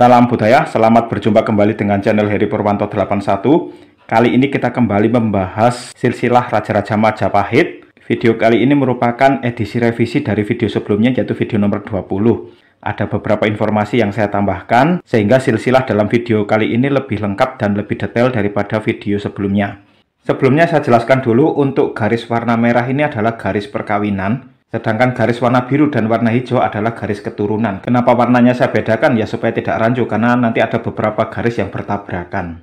Salam budaya, selamat berjumpa kembali dengan channel Heri Purwanto 81. Kali ini kita kembali membahas silsilah Raja-Raja Majapahit. Video kali ini merupakan edisi revisi dari video sebelumnya yaitu video nomor 20. Ada beberapa informasi yang saya tambahkan sehingga silsilah dalam video kali ini lebih lengkap dan lebih detail daripada video sebelumnya. Sebelumnya saya jelaskan dulu untuk garis warna merah ini adalah garis perkawinan Sedangkan garis warna biru dan warna hijau adalah garis keturunan. Kenapa warnanya saya bedakan? Ya supaya tidak rancu, karena nanti ada beberapa garis yang bertabrakan.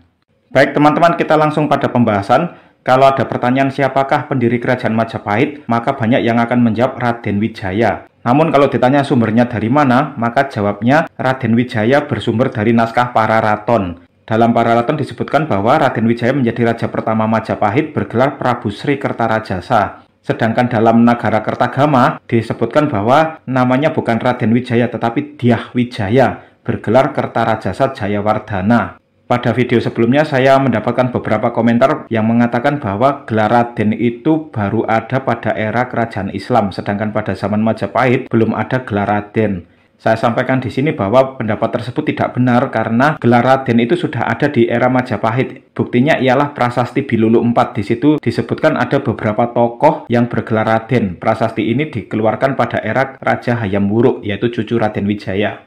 Baik teman-teman, kita langsung pada pembahasan. Kalau ada pertanyaan siapakah pendiri kerajaan Majapahit, maka banyak yang akan menjawab Raden Wijaya. Namun kalau ditanya sumbernya dari mana, maka jawabnya Raden Wijaya bersumber dari naskah para raton. Dalam para raton disebutkan bahwa Raden Wijaya menjadi raja pertama Majapahit bergelar Prabu Sri Kertarajasa. Sedangkan dalam Nagara Kertagama disebutkan bahwa namanya bukan Raden Wijaya tetapi Diah Wijaya bergelar Kertarajasa Jayawardana. Pada video sebelumnya saya mendapatkan beberapa komentar yang mengatakan bahwa gelar Raden itu baru ada pada era kerajaan Islam sedangkan pada zaman Majapahit belum ada gelar Raden. Saya sampaikan di sini bahwa pendapat tersebut tidak benar karena gelar Raden itu sudah ada di era Majapahit. Buktinya ialah Prasasti Bilulu 4. Di situ disebutkan ada beberapa tokoh yang bergelar Raden. Prasasti ini dikeluarkan pada era Raja Hayam Wuruk, yaitu cucu Raden Wijaya.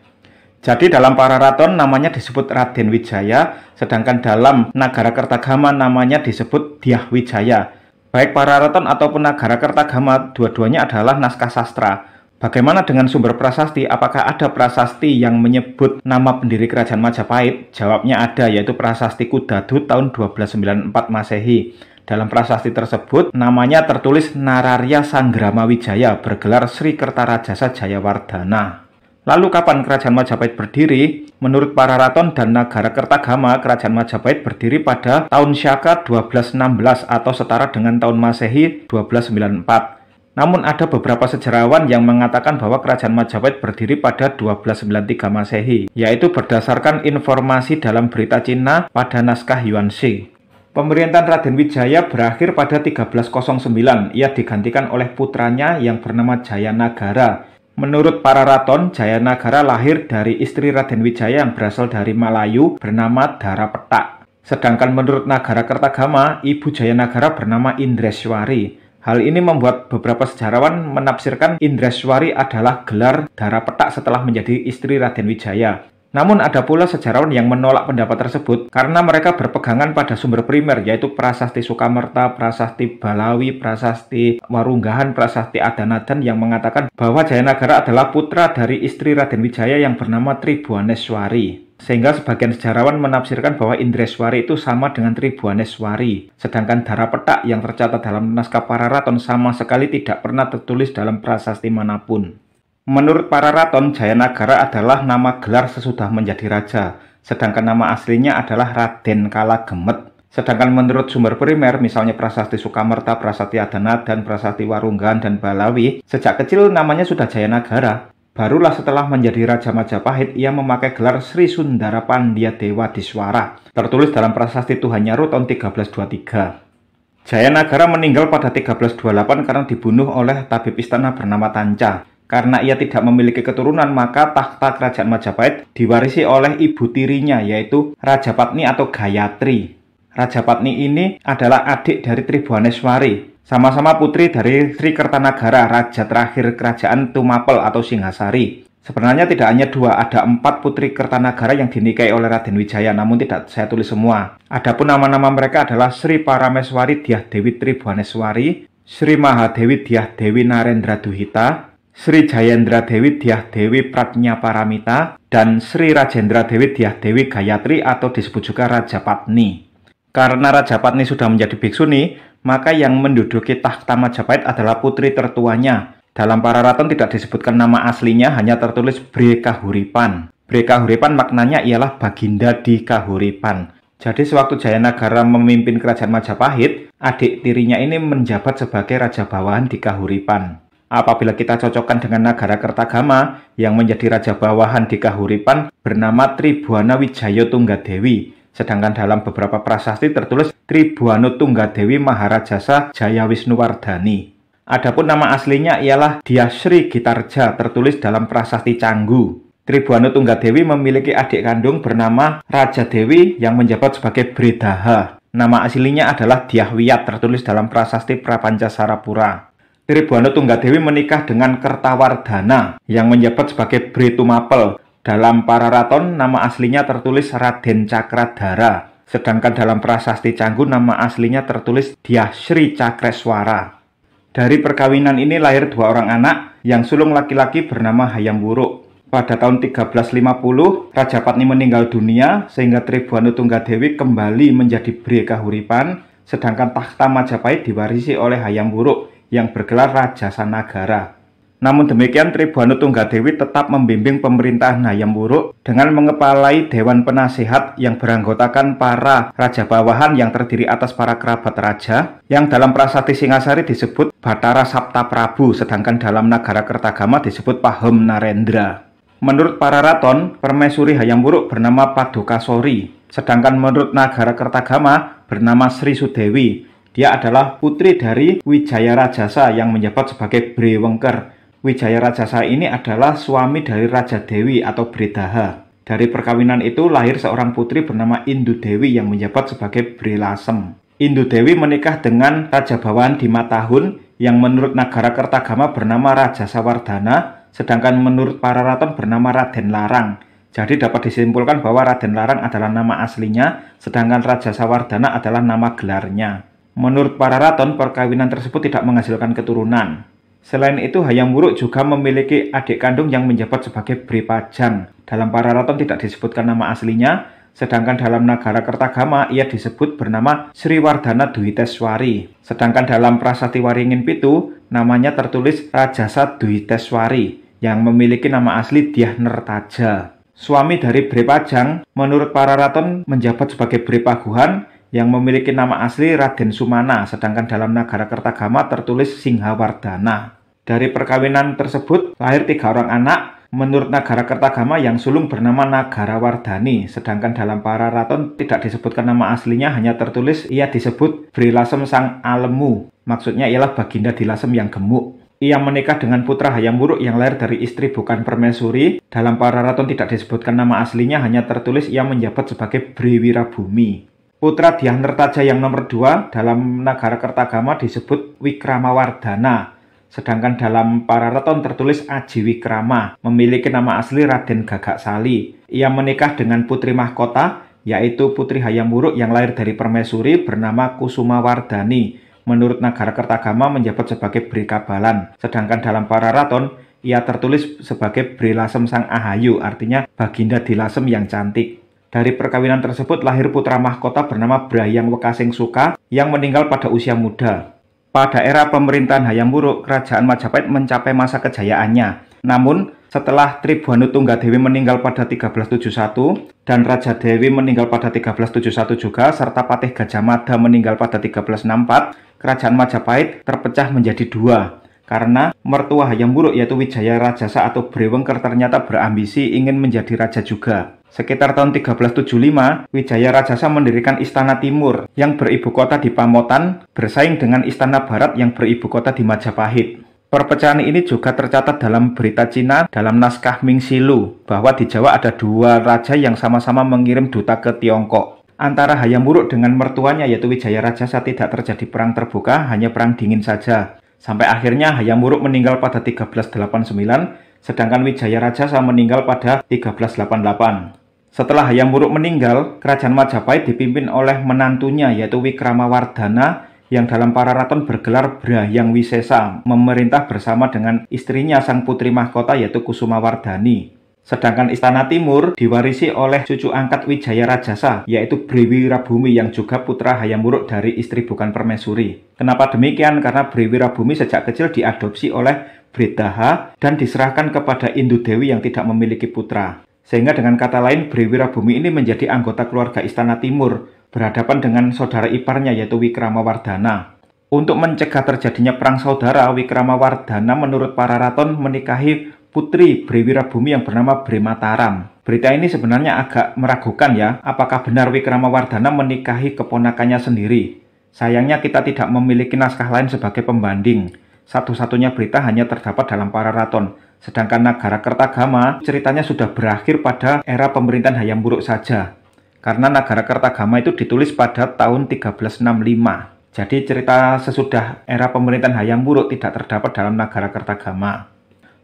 Jadi dalam para raton namanya disebut Raden Wijaya, sedangkan dalam Nagara Kertagama namanya disebut Diah Wijaya. Baik para raton ataupun Nagara Kertagama, dua-duanya adalah naskah sastra. Bagaimana dengan sumber prasasti? Apakah ada prasasti yang menyebut nama pendiri Kerajaan Majapahit? Jawabnya ada, yaitu prasasti Kudadu tahun 1294 Masehi. Dalam prasasti tersebut, namanya tertulis Nararya Sanggrama Wijaya, bergelar Sri Kertarajasa Jayawardana. Lalu kapan Kerajaan Majapahit berdiri? Menurut para raton dan negara Kertagama, Kerajaan Majapahit berdiri pada tahun Syaka 1216 atau setara dengan tahun Masehi 1294. Namun ada beberapa sejarawan yang mengatakan bahwa kerajaan Majapahit berdiri pada 1293 Masehi, yaitu berdasarkan informasi dalam berita Cina pada naskah Yuan Shi. Pemerintahan Raden Wijaya berakhir pada 1309. Ia digantikan oleh putranya yang bernama Jayanagara. Menurut para raton, Jayanagara lahir dari istri Raden Wijaya yang berasal dari Malayu bernama Dara Petak. Sedangkan menurut Nagara Kertagama, ibu Jayanagara bernama Indreswari. Hal ini membuat beberapa sejarawan menafsirkan Indraswari adalah gelar darah petak setelah menjadi istri Raden Wijaya. Namun ada pula sejarawan yang menolak pendapat tersebut karena mereka berpegangan pada sumber primer yaitu Prasasti Sukamerta, Prasasti Balawi, Prasasti Warunggahan, Prasasti Adanadan yang mengatakan bahwa Jayanagara adalah putra dari istri Raden Wijaya yang bernama Tribuaneswari. Sehingga sebagian sejarawan menafsirkan bahwa Indreswari itu sama dengan Tribuaneswari, sedangkan darah petak yang tercatat dalam naskah Pararaton sama sekali tidak pernah tertulis dalam prasasti manapun. Menurut Pararaton, Jayanagara adalah nama gelar sesudah menjadi raja, sedangkan nama aslinya adalah Raden Kala Gemet. Sedangkan menurut sumber primer, misalnya Prasasti Sukamerta, Prasasti Adana, dan Prasasti Warunggan, dan Balawi, sejak kecil namanya sudah Jayanagara. Barulah setelah menjadi Raja Majapahit, ia memakai gelar Sri Sundara Pandya Dewa Diswara, tertulis dalam prasasti Tuhan Nyaru tahun 1323. Jayanagara meninggal pada 1328 karena dibunuh oleh tabib istana bernama Tanca. Karena ia tidak memiliki keturunan, maka tahta kerajaan Majapahit diwarisi oleh ibu tirinya, yaitu Raja Patni atau Gayatri. Raja Patni ini adalah adik dari Tribuaneswari. Sama-sama putri dari Sri Kertanagara, raja terakhir kerajaan Tumapel atau Singhasari. Sebenarnya tidak hanya dua, ada empat putri Kertanagara yang dinikahi oleh Raden Wijaya, namun tidak saya tulis semua. Adapun nama-nama mereka adalah Sri Parameswari Diah Dewi Tribuaneswari, Sri Mahadewi Diah Dewi Narendra Duhita, Sri Jayendra Dewi Diah Dewi Pratnya Paramita, dan Sri Rajendra Dewi Diah Dewi Gayatri atau disebut juga Raja Patni. Karena Raja Patni sudah menjadi biksu nih maka yang menduduki takhta Majapahit adalah putri tertuanya. Dalam para raton tidak disebutkan nama aslinya, hanya tertulis Bre Kahuripan. Bre Kahuripan maknanya ialah Baginda di Kahuripan. Jadi sewaktu Jayanagara memimpin kerajaan Majapahit, adik tirinya ini menjabat sebagai raja bawahan di Kahuripan. Apabila kita cocokkan dengan negara Kertagama yang menjadi raja bawahan di Kahuripan bernama Tribuana Wijaya Sedangkan dalam beberapa prasasti tertulis Tribuano Tunggadewi Maharajasa Jaya Wisnuwardhani. Adapun nama aslinya ialah Diasri Gitarja tertulis dalam prasasti Canggu. Tribuano Tunggadewi memiliki adik kandung bernama Raja Dewi yang menjabat sebagai Bredaha. Nama aslinya adalah Diahwiat tertulis dalam prasasti Prapancasarapura. Tribuano Tunggadewi menikah dengan Kertawardhana yang menjabat sebagai Bretumapel Mapel. Dalam Pararaton, nama aslinya tertulis Raden Cakradhara, sedangkan dalam Prasasti Canggu nama aslinya tertulis Sri Cakreswara. Dari perkawinan ini lahir dua orang anak yang sulung laki-laki bernama Hayam Wuruk. Pada tahun 1350, Raja Patni meninggal dunia sehingga Tribuanu Tunggadewi kembali menjadi Brie Kahuripan, sedangkan tahta Majapahit diwarisi oleh Hayam Wuruk yang bergelar Raja Sanagara. Namun demikian Tribhuwano Tunggadewi tetap membimbing pemerintah Hayam Wuruk dengan mengepalai Dewan Penasehat yang beranggotakan para raja bawahan yang terdiri atas para kerabat raja yang dalam prasasti Singasari disebut Batara Sapta Prabu sedangkan dalam negara Kertagama disebut Pahem Narendra. Menurut para raton, permaisuri Hayam Wuruk bernama Paduka Sori, sedangkan menurut negara Kertagama bernama Sri Sudewi. Dia adalah putri dari Wijaya Rajasa yang menjabat sebagai Brewengker Wijaya Rajasa ini adalah suami dari Raja Dewi atau Bredaha. Dari perkawinan itu lahir seorang putri bernama Indu Dewi yang menjabat sebagai Brilasem. Indu Dewi menikah dengan Raja Bawahan di Tahun yang menurut negara Kertagama bernama Raja Sawardana, sedangkan menurut para raton bernama Raden Larang. Jadi dapat disimpulkan bahwa Raden Larang adalah nama aslinya, sedangkan Raja Sawardana adalah nama gelarnya. Menurut para raton, perkawinan tersebut tidak menghasilkan keturunan. Selain itu, Hayam Wuruk juga memiliki adik kandung yang menjabat sebagai Bri Dalam para raton tidak disebutkan nama aslinya, sedangkan dalam Nagara Kertagama ia disebut bernama Sriwardana Duiteswari. Sedangkan dalam Prasasti Waringin Pitu, namanya tertulis Rajasa Duiteswari yang memiliki nama asli Diah Nertaja. Suami dari Bri menurut para raton menjabat sebagai Bri yang memiliki nama asli Raden Sumana, sedangkan dalam negara Kertagama tertulis Singhawardana. Dari perkawinan tersebut lahir tiga orang anak, menurut negara Kertagama yang sulung bernama Nagara Wardani, sedangkan dalam para raton tidak disebutkan nama aslinya, hanya tertulis ia disebut Brilasem Sang Alemu, maksudnya ialah Baginda Dilasem yang gemuk. Ia menikah dengan putra Hayam Wuruk yang lahir dari istri bukan permesuri. Dalam para raton tidak disebutkan nama aslinya, hanya tertulis ia menjabat sebagai Brewira Bumi. Putra Dyah Nertaja yang nomor dua dalam negara Kertagama disebut Wikramawardhana, sedangkan dalam Pararaton tertulis Aji Wikrama, memiliki nama asli Raden Gagak Sali. Ia menikah dengan putri mahkota, yaitu Putri Hayam Wuruk yang lahir dari Permaisuri bernama Kusuma Wardani, menurut negara Kertagama menjabat sebagai Bri Kabalan. Sedangkan dalam Pararaton, ia tertulis sebagai Bri Lasem Sang Ahayu, artinya Baginda Dilasem yang cantik. Dari perkawinan tersebut lahir putra mahkota bernama Brayang Wekasing Suka yang meninggal pada usia muda. Pada era pemerintahan Hayam Wuruk, kerajaan Majapahit mencapai masa kejayaannya. Namun, setelah Tribhuwanu Tunggadewi meninggal pada 1371 dan Raja Dewi meninggal pada 1371 juga serta Patih Gajah Mada meninggal pada 1364, kerajaan Majapahit terpecah menjadi dua, karena mertua yang buruk yaitu Wijaya Rajasa atau Brewengker ternyata berambisi ingin menjadi raja juga. Sekitar tahun 1375, Wijaya Rajasa mendirikan Istana Timur yang beribu kota di Pamotan, bersaing dengan Istana Barat yang beribu kota di Majapahit. Perpecahan ini juga tercatat dalam berita Cina dalam naskah Ming Silu bahwa di Jawa ada dua raja yang sama-sama mengirim duta ke Tiongkok. Antara Hayam Wuruk dengan mertuanya yaitu Wijaya Rajasa tidak terjadi perang terbuka, hanya perang dingin saja. Sampai akhirnya Hayam Wuruk meninggal pada 1389, sedangkan Wijaya Rajasa meninggal pada 1388. Setelah Hayam Wuruk meninggal, Kerajaan Majapahit dipimpin oleh menantunya yaitu Wikramawardhana yang dalam para raton bergelar Brahyang Wisesa, memerintah bersama dengan istrinya sang putri mahkota yaitu Kusumawardhani. Sedangkan Istana Timur diwarisi oleh cucu angkat Wijaya Rajasa, yaitu bumi yang juga putra Hayamuruk dari istri bukan permesuri Kenapa demikian? Karena brewira bumi sejak kecil diadopsi oleh Bredaha dan diserahkan kepada Indu Dewi yang tidak memiliki putra. Sehingga dengan kata lain, brewira bumi ini menjadi anggota keluarga Istana Timur, berhadapan dengan saudara iparnya yaitu Wikrama Wikramawardhana. Untuk mencegah terjadinya perang saudara, Wikrama Wikramawardhana menurut para raton menikahi putri Brewira Bumi yang bernama Bremataram. Berita ini sebenarnya agak meragukan ya, apakah benar Wikramawardhana menikahi keponakannya sendiri. Sayangnya kita tidak memiliki naskah lain sebagai pembanding. Satu-satunya berita hanya terdapat dalam para raton, sedangkan Nagara Kertagama ceritanya sudah berakhir pada era pemerintahan Hayam Buruk saja. Karena Nagara Kertagama itu ditulis pada tahun 1365. Jadi cerita sesudah era pemerintahan Hayam Buruk tidak terdapat dalam Nagara Kertagama.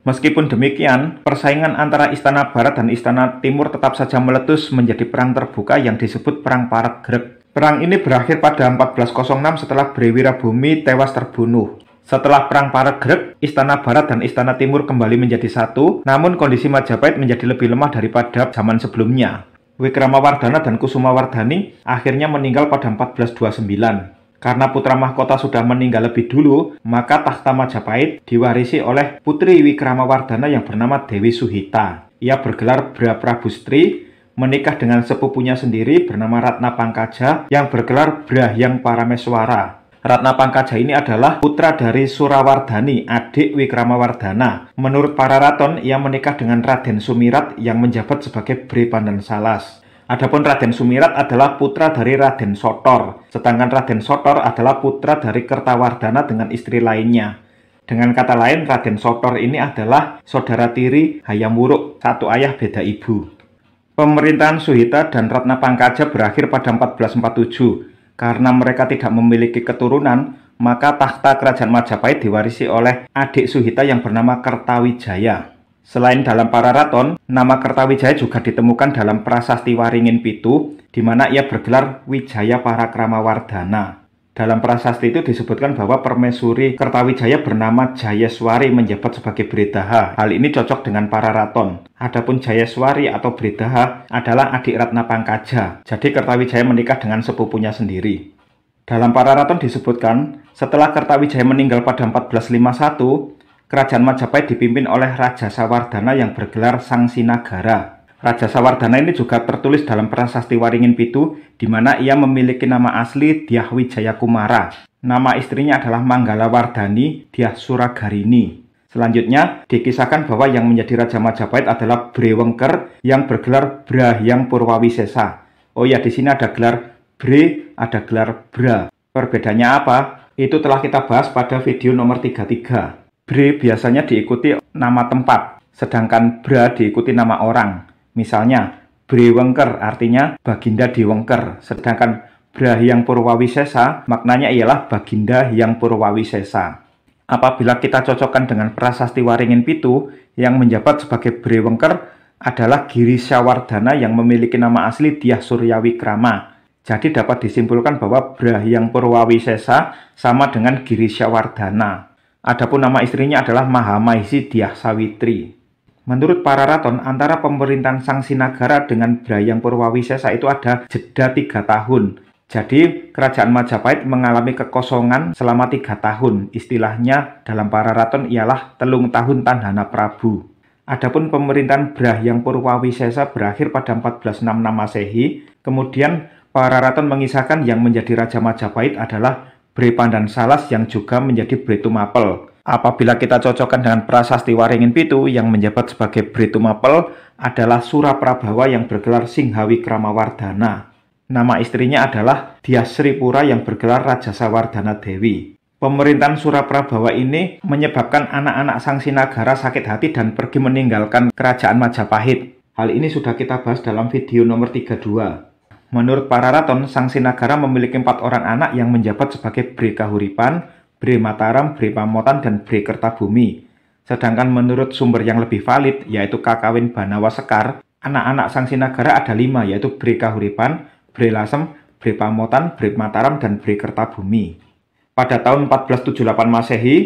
Meskipun demikian, persaingan antara Istana Barat dan Istana Timur tetap saja meletus menjadi perang terbuka yang disebut Perang Parat Greg. Perang ini berakhir pada 1406 setelah Brewira Bumi tewas terbunuh. Setelah Perang Paregreg, Istana Barat dan Istana Timur kembali menjadi satu, namun kondisi Majapahit menjadi lebih lemah daripada zaman sebelumnya. Wikramawardana dan Kusumawardhani akhirnya meninggal pada 1429. Karena putra mahkota sudah meninggal lebih dulu, maka tahta Majapahit diwarisi oleh putri Wikramawardhana yang bernama Dewi Suhita. Ia bergelar Bra Stri, menikah dengan sepupunya sendiri bernama Ratna Pangkaja yang bergelar Brahyang Parameswara. Ratna Pangkaja ini adalah putra dari Surawardhani, adik Wikramawardhana. Menurut para raton, ia menikah dengan Raden Sumirat yang menjabat sebagai Bri Pandan Salas. Adapun Raden Sumirat adalah putra dari Raden Sotor, sedangkan Raden Sotor adalah putra dari Kertawardana dengan istri lainnya. Dengan kata lain, Raden Sotor ini adalah saudara tiri Hayam Wuruk, satu ayah beda ibu. Pemerintahan Suhita dan Ratna Pangkaja berakhir pada 1447. Karena mereka tidak memiliki keturunan, maka tahta kerajaan Majapahit diwarisi oleh adik Suhita yang bernama Kertawijaya. Selain dalam Pararaton, nama Kertawijaya juga ditemukan dalam Prasasti Waringin Pitu, di mana ia bergelar Wijaya Parakramawardhana. Dalam prasasti itu disebutkan bahwa permaisuri Kertawijaya bernama Jayaswari menjabat sebagai Bridaha. Hal ini cocok dengan para raton. Adapun Jayaswari atau Bridaha adalah adik Ratna Pangkaja. Jadi Kertawijaya menikah dengan sepupunya sendiri. Dalam para raton disebutkan, setelah Kertawijaya meninggal pada 1451, Kerajaan Majapahit dipimpin oleh Raja Sawardana yang bergelar Sang Sinagara. Raja Sawardana ini juga tertulis dalam prasasti Waringin Pitu, di mana ia memiliki nama asli Diah Kumara. Nama istrinya adalah Manggala Wardani Diah Suragarini. Selanjutnya, dikisahkan bahwa yang menjadi Raja Majapahit adalah Brewengker yang bergelar Brahyang Purwawisesa. Oh ya, di sini ada gelar Bre, ada gelar Bra. Perbedaannya apa? Itu telah kita bahas pada video nomor 33. Bre biasanya diikuti nama tempat, sedangkan Bra diikuti nama orang. Misalnya, Bre Wengker artinya Baginda diwengker, sedangkan Bra yang Purwawisesa maknanya ialah Baginda yang Purwawisesa. Apabila kita cocokkan dengan prasasti Waringin Pitu yang menjabat sebagai Bre Wengker adalah Giri Syawardana yang memiliki nama asli Diah Suryawi Krama. Jadi dapat disimpulkan bahwa Bra yang Purwawisesa sama dengan Giri Syawardana. Adapun nama istrinya adalah Mahamaisi Diah Sawitri. Menurut para raton, antara pemerintahan Sang Sinagara dengan Brayang Purwawisesa itu ada jeda tiga tahun. Jadi, kerajaan Majapahit mengalami kekosongan selama tiga tahun. Istilahnya dalam para raton ialah telung tahun Tanhana Prabu. Adapun pemerintahan Brayang Purwawisesa berakhir pada 1466 Masehi. Kemudian, para raton mengisahkan yang menjadi Raja Majapahit adalah Bre Pandan Salas yang juga menjadi Bre Tumapel. Apabila kita cocokkan dengan prasasti Waringin Pitu yang menjabat sebagai Bre Tumapel adalah Suraprabawa yang bergelar Singhawi Kramawardhana. Nama istrinya adalah Diasripura yang bergelar Raja Sawardana Dewi. Pemerintahan Suraprabawa ini menyebabkan anak-anak sang Sinagara sakit hati dan pergi meninggalkan kerajaan Majapahit. Hal ini sudah kita bahas dalam video nomor 32. Menurut para raton, Sang Sinagara memiliki empat orang anak yang menjabat sebagai Bre Kahuripan, Bre Mataram, Bre Pamotan, dan Bre Kertabumi. Sedangkan menurut sumber yang lebih valid, yaitu Kakawin Banawa Sekar, anak-anak Sang Sinagara ada lima, yaitu Bre Kahuripan, Bre Lasem, Bre Pamotan, Bre Mataram, dan Bre Kertabumi. Pada tahun 1478 Masehi,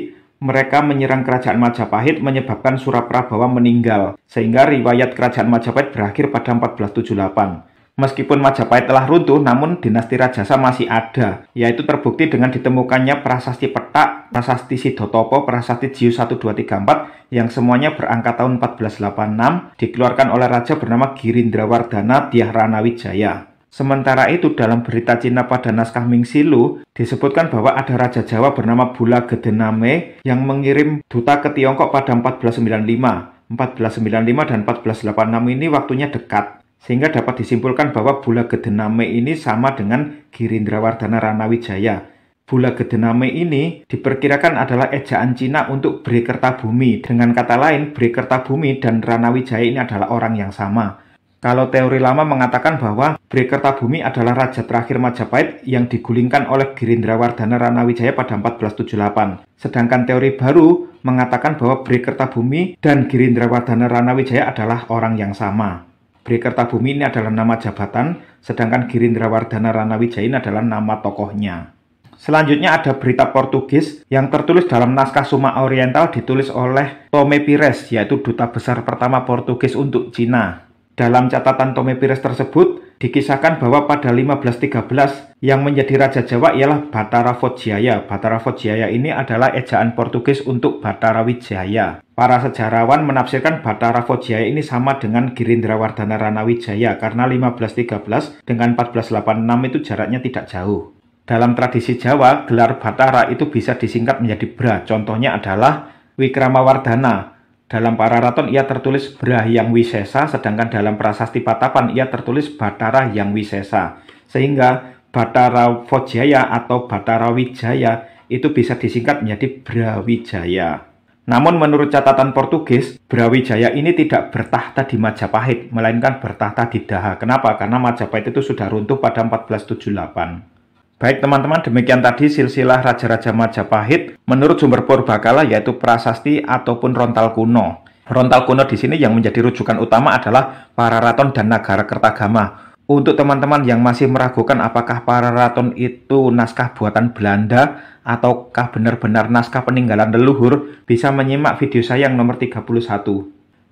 mereka menyerang kerajaan Majapahit menyebabkan Suraprabawa meninggal, sehingga riwayat kerajaan Majapahit berakhir pada 1478. Meskipun Majapahit telah runtuh, namun dinasti Rajasa masih ada, yaitu terbukti dengan ditemukannya prasasti petak, prasasti Sidotopo, prasasti Jiu 1234 yang semuanya berangka tahun 1486 dikeluarkan oleh raja bernama Girindrawardana Ranawijaya. Sementara itu dalam berita Cina pada naskah Ming Silu disebutkan bahwa ada raja Jawa bernama Bula Gedename yang mengirim duta ke Tiongkok pada 1495. 1495 dan 1486 ini waktunya dekat sehingga dapat disimpulkan bahwa Bula Gedename ini sama dengan Girindrawardana Ranawijaya. Bula Gedename ini diperkirakan adalah ejaan Cina untuk Brekerta Bumi. Dengan kata lain, Brekerta Bumi dan Ranawijaya ini adalah orang yang sama. Kalau teori lama mengatakan bahwa Brekerta Bumi adalah raja terakhir Majapahit yang digulingkan oleh Girindrawardana Ranawijaya pada 1478. Sedangkan teori baru mengatakan bahwa Brekerta Bumi dan Girindrawardana Ranawijaya adalah orang yang sama. Bri Kertabumi ini adalah nama jabatan, sedangkan Wardana Ranawijaya ini adalah nama tokohnya. Selanjutnya ada berita Portugis yang tertulis dalam naskah Suma Oriental ditulis oleh Tome Pires, yaitu duta besar pertama Portugis untuk Cina. Dalam catatan Tome Pires tersebut, dikisahkan bahwa pada 1513 yang menjadi Raja Jawa ialah Batara Vojaya. Batara Vojaya ini adalah ejaan Portugis untuk Batara Wijaya. Para sejarawan menafsirkan Batara Vojaya ini sama dengan Girindrawardana Ranawijaya karena 1513 dengan 1486 itu jaraknya tidak jauh. Dalam tradisi Jawa, gelar Batara itu bisa disingkat menjadi Bra. Contohnya adalah Wikramawardana dalam Pararaton ia tertulis Brahyang Wisesa, sedangkan dalam Prasasti Patapan ia tertulis Batara yang Wisesa. Sehingga Batara Vojaya atau Batara Wijaya itu bisa disingkat menjadi Brawijaya. Namun menurut catatan Portugis, Brawijaya ini tidak bertahta di Majapahit, melainkan bertahta di Daha. Kenapa? Karena Majapahit itu sudah runtuh pada 1478. Baik teman-teman, demikian tadi silsilah Raja-Raja Majapahit menurut sumber Purbakala yaitu prasasti ataupun rontal kuno. Rontal kuno di sini yang menjadi rujukan utama adalah para raton dan negara Kertagama. Untuk teman-teman yang masih meragukan apakah para raton itu naskah buatan Belanda ataukah benar-benar naskah peninggalan leluhur, bisa menyimak video saya yang nomor 31.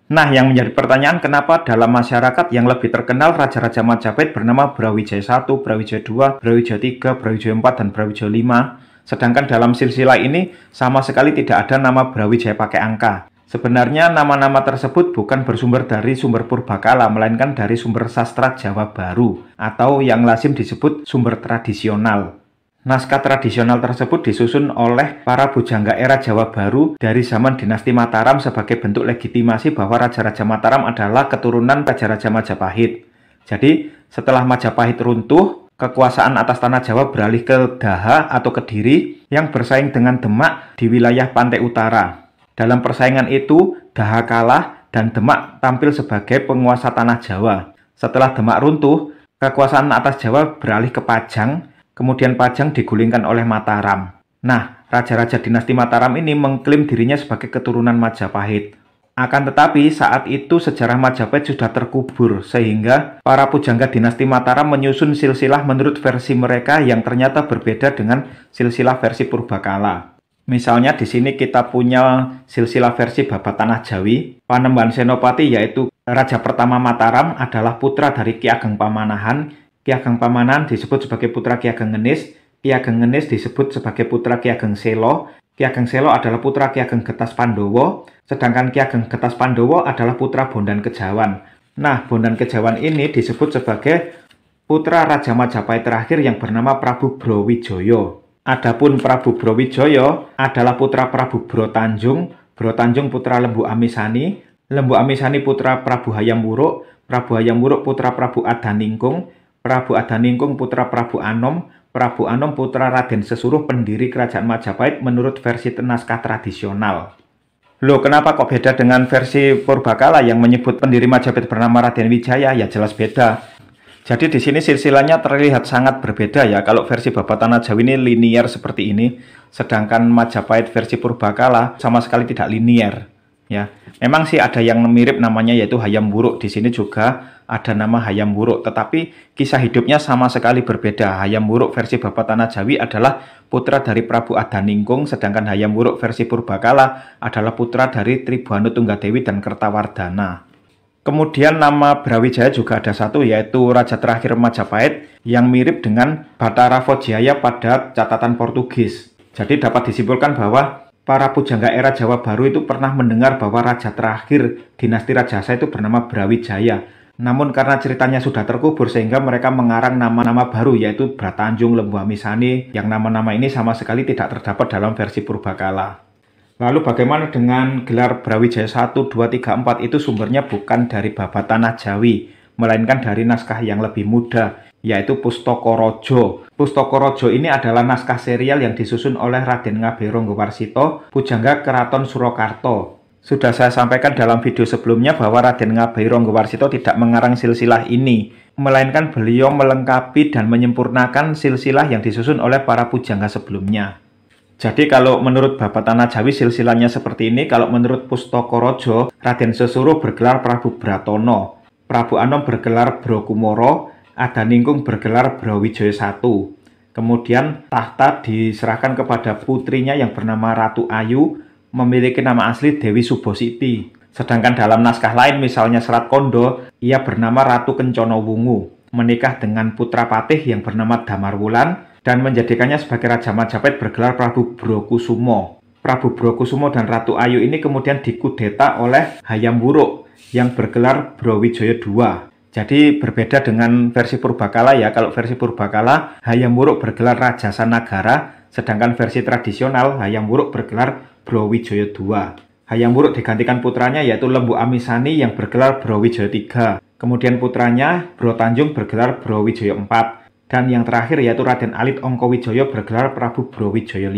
Nah, yang menjadi pertanyaan kenapa dalam masyarakat yang lebih terkenal raja-raja Majapahit bernama Brawijaya 1, Brawijaya 2, Brawijaya 3, Brawijaya 4 dan Brawijaya 5, sedangkan dalam silsilah ini sama sekali tidak ada nama Brawijaya pakai angka. Sebenarnya nama-nama tersebut bukan bersumber dari sumber purbakala melainkan dari sumber sastra Jawa baru atau yang lazim disebut sumber tradisional. Naskah tradisional tersebut disusun oleh para bujangga era Jawa Baru dari zaman dinasti Mataram sebagai bentuk legitimasi bahwa Raja-Raja Mataram adalah keturunan Raja-Raja Majapahit. Jadi, setelah Majapahit runtuh, kekuasaan atas tanah Jawa beralih ke Daha atau Kediri yang bersaing dengan Demak di wilayah pantai utara. Dalam persaingan itu, Daha kalah dan Demak tampil sebagai penguasa tanah Jawa. Setelah Demak runtuh, kekuasaan atas Jawa beralih ke Pajang kemudian Pajang digulingkan oleh Mataram. Nah, raja-raja dinasti Mataram ini mengklaim dirinya sebagai keturunan Majapahit. Akan tetapi saat itu sejarah Majapahit sudah terkubur sehingga para pujangga dinasti Mataram menyusun silsilah menurut versi mereka yang ternyata berbeda dengan silsilah versi Purbakala. Misalnya di sini kita punya silsilah versi Babat Tanah Jawi, Panembahan Senopati yaitu Raja pertama Mataram adalah putra dari Ki Ageng Pamanahan Ki Ageng Pamanan disebut sebagai putra Ki Ageng Ngenis, Ki Ageng Ngenis disebut sebagai putra Ki Ageng Selo, Ki Ageng Selo adalah putra Ki Ageng Getas Pandowo, sedangkan Ki Ageng Getas Pandowo adalah putra Bondan Kejawan. Nah, Bondan Kejawan ini disebut sebagai putra Raja Majapahit terakhir yang bernama Prabu Browijoyo. Adapun Prabu Browijoyo adalah putra Prabu Bro Tanjung, Bro Tanjung putra Lembu Amisani, Lembu Amisani putra Prabu Hayam Wuruk, Prabu Hayam Wuruk putra Prabu Adaningkung, Prabu Adaningkung putra Prabu Anom, Prabu Anom putra Raden Sesuruh pendiri Kerajaan Majapahit menurut versi naskah tradisional. Loh, kenapa kok beda dengan versi Purbakala yang menyebut pendiri Majapahit bernama Raden Wijaya? Ya jelas beda. Jadi di sini silsilanya terlihat sangat berbeda ya. Kalau versi Bapak Tanah Jawi ini linier seperti ini, sedangkan Majapahit versi Purbakala sama sekali tidak linier ya. Memang sih ada yang mirip namanya yaitu hayam buruk. Di sini juga ada nama hayam buruk, tetapi kisah hidupnya sama sekali berbeda. Hayam buruk versi Bapak Tanah Jawi adalah putra dari Prabu Adaninggung, sedangkan hayam buruk versi Purbakala adalah putra dari Tribhuwana Tunggadewi dan Kertawardhana. Kemudian nama Brawijaya juga ada satu yaitu Raja terakhir Majapahit yang mirip dengan Batara Vojaya pada catatan Portugis. Jadi dapat disimpulkan bahwa para pujangga era Jawa Baru itu pernah mendengar bahwa raja terakhir dinasti Rajasa itu bernama Brawijaya. Namun karena ceritanya sudah terkubur sehingga mereka mengarang nama-nama baru yaitu Bratanjung, Lembuamisani Misani. yang nama-nama ini sama sekali tidak terdapat dalam versi Purbakala. Lalu bagaimana dengan gelar Brawijaya 1, 2, 3, 4 itu sumbernya bukan dari babat tanah Jawi, melainkan dari naskah yang lebih muda yaitu Pustoko Rojo. Pustoko Rojo ini adalah naskah serial yang disusun oleh Raden Ngabero Nggowarsito, Pujangga Keraton Surakarta. Sudah saya sampaikan dalam video sebelumnya bahwa Raden Ngabero Nggowarsito tidak mengarang silsilah ini, melainkan beliau melengkapi dan menyempurnakan silsilah yang disusun oleh para pujangga sebelumnya. Jadi kalau menurut Bapak Tanah Jawi silsilahnya seperti ini, kalau menurut Pustoko Rojo, Raden Sesuruh bergelar Prabu Bratono, Prabu Anom bergelar Brokumoro. Ada ningkung bergelar Brawijaya I. Kemudian tahta diserahkan kepada putrinya yang bernama Ratu Ayu, memiliki nama asli Dewi Subositi. Sedangkan dalam naskah lain misalnya Serat Kondo, ia bernama Ratu Kencono Wungu, menikah dengan putra patih yang bernama Damarwulan dan menjadikannya sebagai Raja Majapahit bergelar Prabu Brokusumo. Prabu Brokusumo dan Ratu Ayu ini kemudian dikudeta oleh Hayam Wuruk yang bergelar Brawijaya II. Jadi berbeda dengan versi purbakala ya. Kalau versi purbakala Hayam Wuruk bergelar Rajasa Nagara, sedangkan versi tradisional Hayam Wuruk bergelar Browijoyo II. Hayam Wuruk digantikan putranya yaitu Lembu Amisani yang bergelar Browijoyo III. Kemudian putranya Bro Tanjung bergelar Browijoyo IV. Dan yang terakhir yaitu Raden Alit Ongkowijoyo bergelar Prabu Browijoyo V.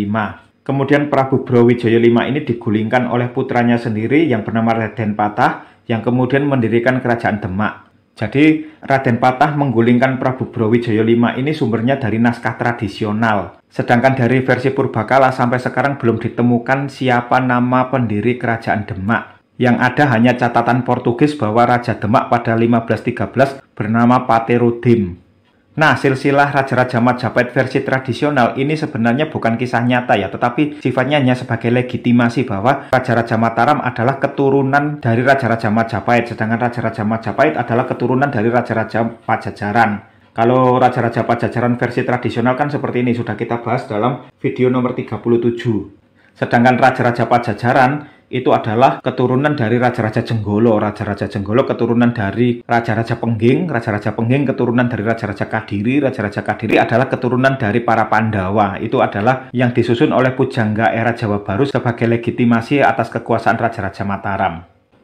Kemudian Prabu Browijoyo V ini digulingkan oleh putranya sendiri yang bernama Raden Patah yang kemudian mendirikan kerajaan Demak. Jadi Raden Patah menggulingkan Prabu Brawijaya V ini sumbernya dari naskah tradisional. Sedangkan dari versi Purbakala sampai sekarang belum ditemukan siapa nama pendiri kerajaan Demak. Yang ada hanya catatan Portugis bahwa Raja Demak pada 1513 bernama Paterodim. Nah, silsilah Raja-Raja Majapahit versi tradisional ini sebenarnya bukan kisah nyata ya, tetapi sifatnya hanya sebagai legitimasi bahwa Raja-Raja Mataram adalah keturunan dari Raja-Raja Majapahit, sedangkan Raja-Raja Majapahit adalah keturunan dari Raja-Raja Pajajaran. Kalau Raja-Raja Pajajaran versi tradisional kan seperti ini, sudah kita bahas dalam video nomor 37. Sedangkan Raja-Raja Pajajaran itu adalah keturunan dari Raja-Raja Jenggolo. Raja-Raja Jenggolo keturunan dari Raja-Raja Pengging, Raja-Raja Pengging keturunan dari Raja-Raja Kadiri, Raja-Raja Kadiri adalah keturunan dari para Pandawa. Itu adalah yang disusun oleh Pujangga era Jawa Baru sebagai legitimasi atas kekuasaan Raja-Raja Mataram.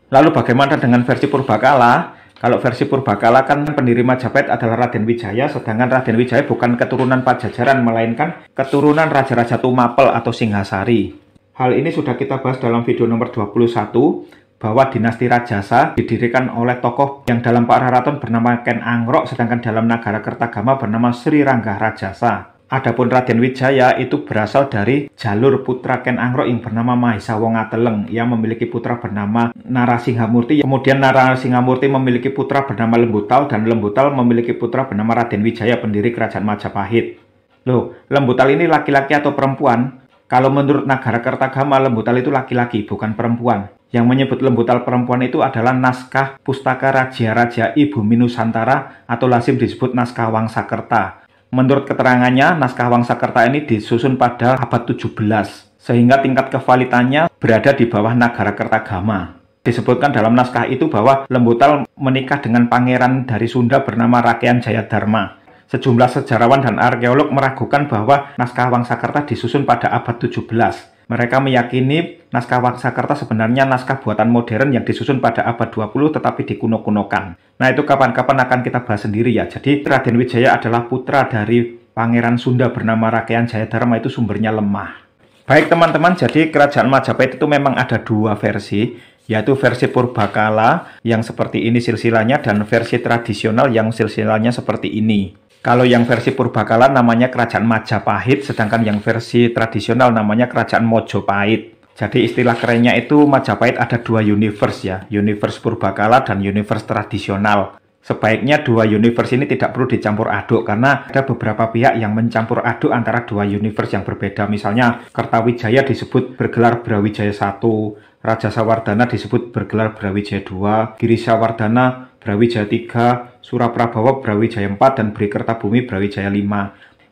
Lalu bagaimana dengan versi Purbakala? Kalau versi Purbakala kan pendiri Majapahit adalah Raden Wijaya, sedangkan Raden Wijaya bukan keturunan Pajajaran, melainkan keturunan Raja-Raja Tumapel atau Singhasari. Hal ini sudah kita bahas dalam video nomor 21 bahwa dinasti Rajasa didirikan oleh tokoh yang dalam Pak Raraton bernama Ken Angrok sedangkan dalam Nagara Kertagama bernama Sri Rangga Rajasa. Adapun Raden Wijaya itu berasal dari jalur putra Ken Angrok yang bernama Mahisa Wongateleng yang memiliki putra bernama Narasinghamurti. Kemudian Narasinghamurti memiliki putra bernama Lembutal dan Lembutal memiliki putra bernama Raden Wijaya pendiri Kerajaan Majapahit. Loh, Lembutal ini laki-laki atau perempuan? Kalau menurut Nagara Kertagama, Lembutal itu laki-laki, bukan perempuan. Yang menyebut Lembutal perempuan itu adalah naskah pustaka Raja-Raja Ibu Minusantara atau lazim disebut naskah Wangsa Kerta. Menurut keterangannya, naskah Wangsa Kerta ini disusun pada abad 17, sehingga tingkat kevalitannya berada di bawah Nagara Kertagama. Disebutkan dalam naskah itu bahwa Lembutal menikah dengan pangeran dari Sunda bernama Rakyan Jayadharma. Sejumlah sejarawan dan arkeolog meragukan bahwa naskah Wangsakerta disusun pada abad 17. Mereka meyakini naskah Wangsakerta sebenarnya naskah buatan modern yang disusun pada abad 20 tetapi dikuno-kunokan. Nah itu kapan-kapan akan kita bahas sendiri ya. Jadi Raden Wijaya adalah putra dari Pangeran Sunda bernama Rakyat Jayadharma itu sumbernya lemah. Baik teman-teman, jadi kerajaan Majapahit itu memang ada dua versi, yaitu versi Purbakala yang seperti ini silsilanya dan versi tradisional yang silsilanya seperti ini. Kalau yang versi purbakala namanya Kerajaan Majapahit, sedangkan yang versi tradisional namanya Kerajaan Mojopahit. Jadi istilah kerennya itu Majapahit ada dua universe ya, universe purbakala dan universe tradisional. Sebaiknya dua universe ini tidak perlu dicampur aduk karena ada beberapa pihak yang mencampur aduk antara dua universe yang berbeda. Misalnya Kertawijaya disebut bergelar Brawijaya 1, Raja Sawardana disebut bergelar Brawijaya 2, Girisawardana Brawijaya 3, Suraprabawa Brawijaya 4 dan Bumi Brawijaya 5.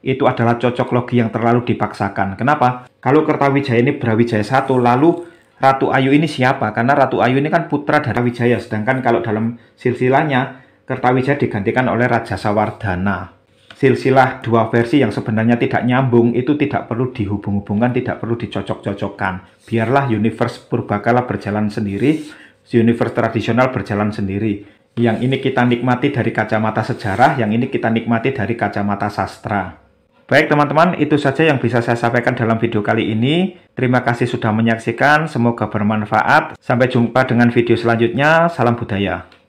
Itu adalah cocok logi yang terlalu dipaksakan. Kenapa? Kalau Kertawijaya ini Brawijaya 1 lalu Ratu Ayu ini siapa? Karena Ratu Ayu ini kan putra dari Wijaya, sedangkan kalau dalam silsilahnya Kertawijaya digantikan oleh Raja Sawardana. Silsilah dua versi yang sebenarnya tidak nyambung itu tidak perlu dihubung-hubungkan, tidak perlu dicocok-cocokkan. Biarlah universe purbakala berjalan sendiri, universe tradisional berjalan sendiri. Yang ini kita nikmati dari kacamata sejarah, yang ini kita nikmati dari kacamata sastra. Baik teman-teman, itu saja yang bisa saya sampaikan dalam video kali ini. Terima kasih sudah menyaksikan, semoga bermanfaat. Sampai jumpa dengan video selanjutnya. Salam budaya.